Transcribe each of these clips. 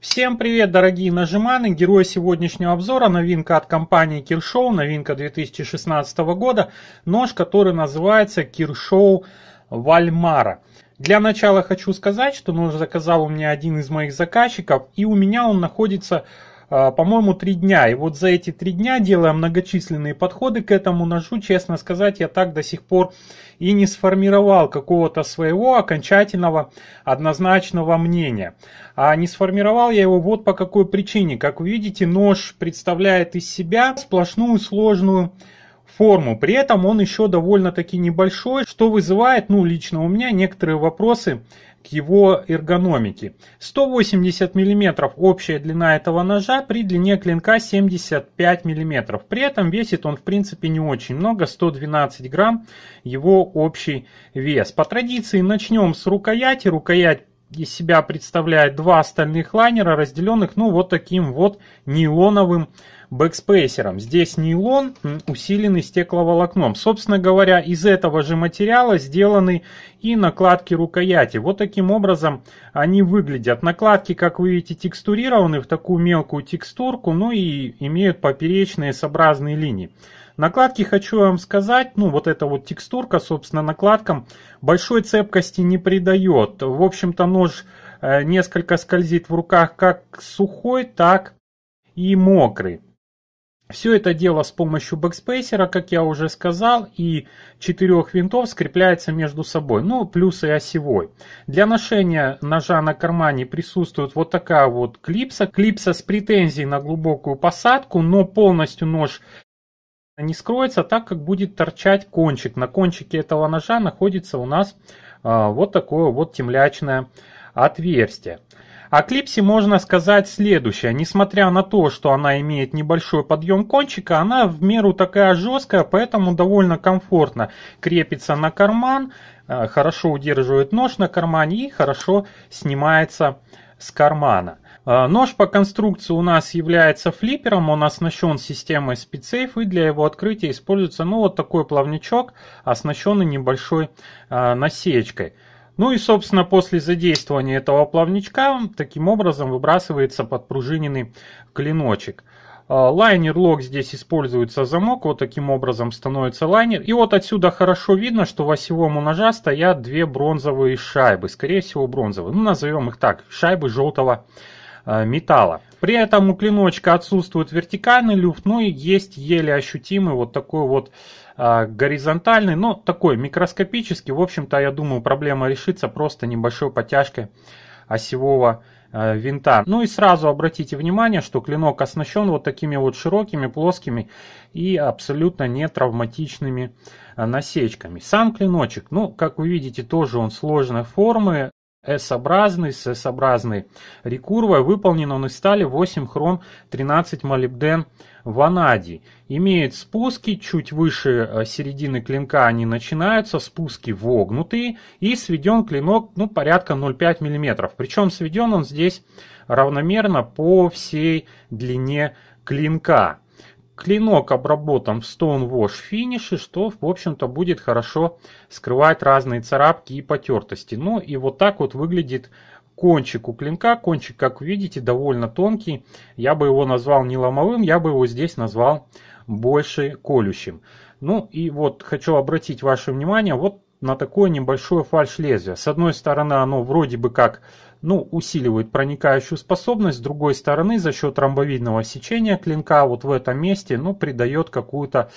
Всем привет, дорогие нажиманы! Герой сегодняшнего обзора – новинка от компании Киршоу, новинка 2016 года, нож, который называется Киршоу Вальмара. Для начала хочу сказать, что нож заказал у меня один из моих заказчиков, и у меня он находится а, по-моему, три дня. И вот за эти три дня, делая многочисленные подходы к этому ножу, честно сказать, я так до сих пор и не сформировал какого-то своего окончательного однозначного мнения. А не сформировал я его вот по какой причине. Как вы видите, нож представляет из себя сплошную сложную форму. При этом он еще довольно-таки небольшой, что вызывает, ну, лично у меня некоторые вопросы к его эргономике. 180 мм общая длина этого ножа при длине клинка 75 мм. При этом весит он в принципе не очень много, 112 грамм его общий вес. По традиции начнем с рукояти. Рукоять из себя представляет два стальных лайнера, разделенных ну вот таким вот нейлоновым бэкспейсером. Здесь нейлон, усиленный стекловолокном. Собственно говоря, из этого же материала сделаны и накладки рукояти. Вот таким образом они выглядят. Накладки, как вы видите, текстурированы в такую мелкую текстурку, ну и имеют поперечные сообразные линии. Накладки, хочу вам сказать, ну вот эта вот текстурка, собственно, накладкам большой цепкости не придает. В общем-то, нож э, несколько скользит в руках как сухой, так и мокрый. Все это дело с помощью бэкспейсера, как я уже сказал, и четырех винтов скрепляется между собой, ну плюс и осевой. Для ношения ножа на кармане присутствует вот такая вот клипса, клипса с претензией на глубокую посадку, но полностью нож не скроется, так как будет торчать кончик. На кончике этого ножа находится у нас а, вот такое вот темлячное отверстие. О клипсе можно сказать следующее. Несмотря на то, что она имеет небольшой подъем кончика, она в меру такая жесткая, поэтому довольно комфортно крепится на карман, э, хорошо удерживает нож на кармане и хорошо снимается с кармана. Э, нож по конструкции у нас является флипером, он оснащен системой спецсейф и для его открытия используется ну, вот такой плавничок, оснащенный небольшой э, насечкой. Ну и, собственно, после задействования этого плавничка таким образом выбрасывается подпружиненный клиночек. А, лайнер лог здесь используется замок, вот таким образом становится лайнер. И вот отсюда хорошо видно, что в осевом у ножа стоят две бронзовые шайбы, скорее всего бронзовые, ну назовем их так, шайбы желтого а, металла. При этом у клиночка отсутствует вертикальный люфт, ну и есть еле ощутимый вот такой вот а, горизонтальный, но такой микроскопический. В общем-то, я думаю, проблема решится просто небольшой подтяжкой осевого а, винта. Ну и сразу обратите внимание, что клинок оснащен вот такими вот широкими, плоскими и абсолютно не травматичными а, насечками. Сам клиночек, ну, как вы видите, тоже он сложной формы, S-образный с S-образной рекурвой. Выполнен он из стали 8 хром 13 молибден ванадий. Имеет спуски чуть выше э, середины клинка они начинаются, спуски вогнутые и сведен клинок ну, порядка 0,5 мм. Причем сведен он здесь равномерно по всей длине клинка. Клинок обработан в Stonewash финише, что, в общем-то, будет хорошо скрывать разные царапки и потертости. Ну и вот так вот выглядит кончик у клинка. Кончик, как видите, довольно тонкий. Я бы его назвал не ломовым, я бы его здесь назвал больше колющим. Ну и вот хочу обратить ваше внимание, вот на такое небольшое фальш-лезвие. С одной стороны, оно вроде бы как ну, усиливает проникающую способность, с другой стороны, за счет ромбовидного сечения клинка вот в этом месте, ну, придает какую-то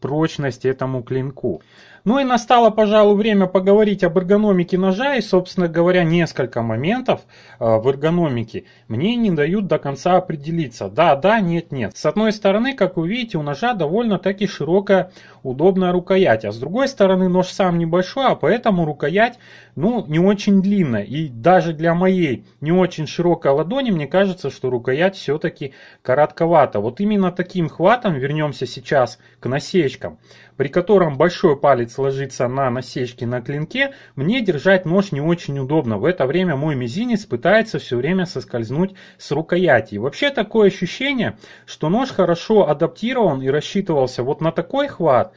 прочность этому клинку. Ну и настало, пожалуй, время поговорить об эргономике ножа и, собственно говоря, несколько моментов э, в эргономике мне не дают до конца определиться. Да, да, нет, нет. С одной стороны, как вы видите, у ножа довольно-таки широкая удобная рукоять, а с другой стороны нож сам небольшой, а поэтому рукоять ну не очень длинная. И даже для моей не очень широкой ладони мне кажется, что рукоять все-таки коротковата. Вот именно таким хватом, вернемся сейчас к носе насечкам, при котором большой палец ложится на насечки на клинке, мне держать нож не очень удобно. В это время мой мизинец пытается все время соскользнуть с рукояти. И вообще такое ощущение, что нож хорошо адаптирован и рассчитывался вот на такой хват,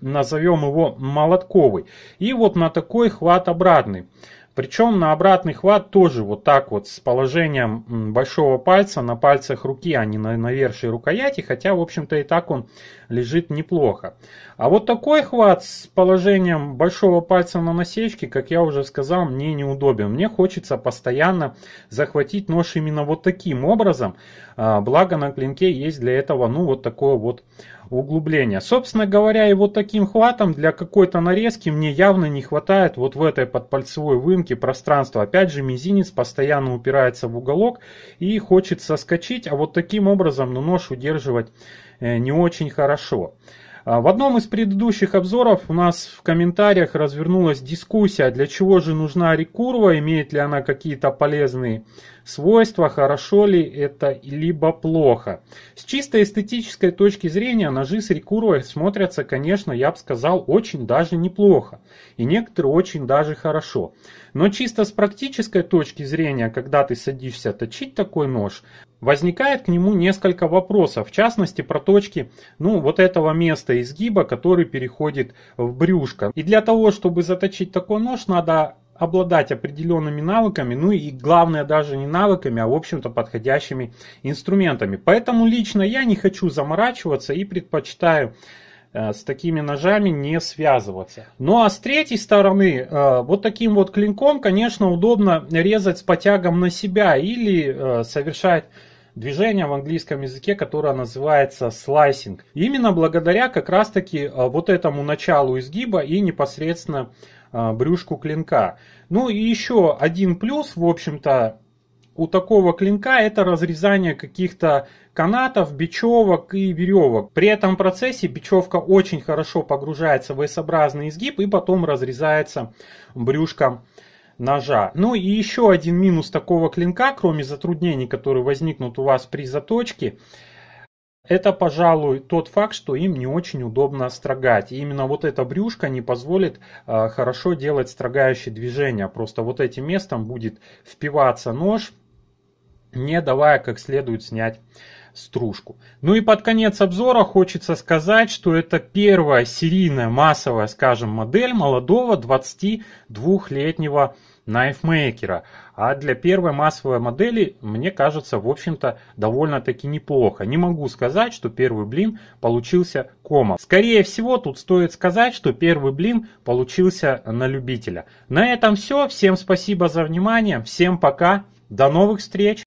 назовем его молотковый, и вот на такой хват обратный. Причем на обратный хват тоже вот так вот с положением большого пальца на пальцах руки, а не на навершей рукояти, хотя, в общем-то, и так он лежит неплохо. А вот такой хват с положением большого пальца на насечке, как я уже сказал, мне неудобен. Мне хочется постоянно захватить нож именно вот таким образом, а, благо на клинке есть для этого, ну, вот такое вот углубления. Собственно говоря, и вот таким хватом для какой-то нарезки мне явно не хватает вот в этой подпальцевой выемке пространства. Опять же, мизинец постоянно упирается в уголок и хочет соскочить, а вот таким образом ну, нож удерживать э, не очень хорошо. А, в одном из предыдущих обзоров у нас в комментариях развернулась дискуссия, для чего же нужна рекурва, имеет ли она какие-то полезные свойства, хорошо ли это либо плохо. С чисто эстетической точки зрения ножи с рекурвой смотрятся, конечно, я бы сказал, очень даже неплохо. И некоторые очень даже хорошо. Но чисто с практической точки зрения, когда ты садишься точить такой нож, возникает к нему несколько вопросов, в частности про точки, ну, вот этого места изгиба, который переходит в брюшко. И для того, чтобы заточить такой нож, надо обладать определенными навыками, ну и главное даже не навыками, а в общем-то подходящими инструментами. Поэтому лично я не хочу заморачиваться и предпочитаю э, с такими ножами не связываться. Ну а с третьей стороны, э, вот таким вот клинком, конечно, удобно резать с потягом на себя или э, совершать движение в английском языке, которое называется слайсинг. именно благодаря как раз-таки э, вот этому началу изгиба и непосредственно э, брюшку клинка. Ну и еще один плюс, в общем-то, у такого клинка это разрезание каких-то канатов, бечевок и веревок. При этом процессе бечевка очень хорошо погружается в S-образный изгиб и потом разрезается брюшком ножа. Ну и еще один минус такого клинка, кроме затруднений, которые возникнут у вас при заточке, это, пожалуй, тот факт, что им не очень удобно строгать. И именно вот эта брюшка не позволит э, хорошо делать строгающие движения. Просто вот этим местом будет впиваться нож, не давая как следует снять стружку. Ну и под конец обзора хочется сказать, что это первая серийная массовая, скажем, модель молодого 22-летнего найфмейкера. А для первой массовой модели, мне кажется, в общем-то, довольно-таки неплохо. Не могу сказать, что первый блин получился кома. Скорее всего, тут стоит сказать, что первый блин получился на любителя. На этом все. Всем спасибо за внимание. Всем пока. До новых встреч.